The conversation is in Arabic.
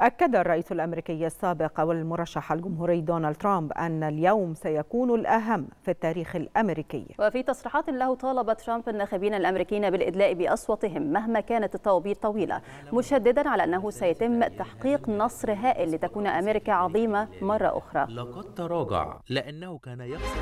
أكد الرئيس الأمريكي السابق والمرشح الجمهوري دونالد ترامب أن اليوم سيكون الأهم في التاريخ الأمريكي وفي تصريحات له طالب ترامب الناخبين الأمريكيين بالإدلاء بأصواتهم مهما كانت الطوابير طويلة مشددا على أنه سيتم تحقيق نصر هائل لتكون أمريكا عظيمة مرة أخرى لقد تراجع لأنه كان يخسر